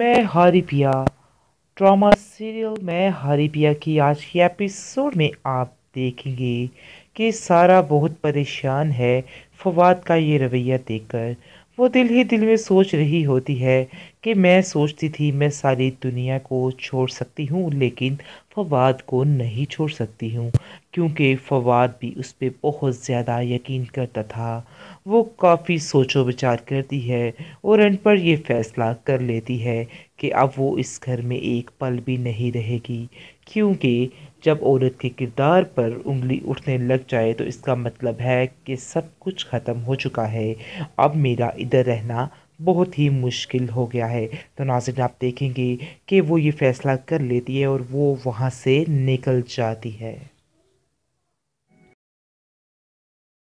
मैं Haripriya drama serial मैं हरिप्रिया की आज की एपिसोड में आप देखेंगे कि सारा बहुत परेशान है फवाद का ये रवैया देखकर वो दिल ही दिल में सोच रही होती है कि मैं सोचती थी मैं सारी दुनिया को छोड़ सकती हूँ लेकिन फवाद को नहीं छोड़ सकती हूँ क्योंकि फवाद भी उस पर बहुत ज़्यादा यकीन करता था वो काफ़ी सोचो विचार करती है और एंड पर यह फ़ैसला कर लेती है कि अब वो इस घर में एक पल भी नहीं रहेगी क्योंकि जब औरत के किरदार पर उंगली उठने लग तरफ जाए तो इसका मतलब है कि सब कुछ ख़त्म हो चुका है अब मेरा इधर रहना बहुत ही मुश्किल हो गया है तो नाजिन आप देखेंगे कि वो ये फ़ैसला कर लेती है और वो वहाँ से निकल जाती है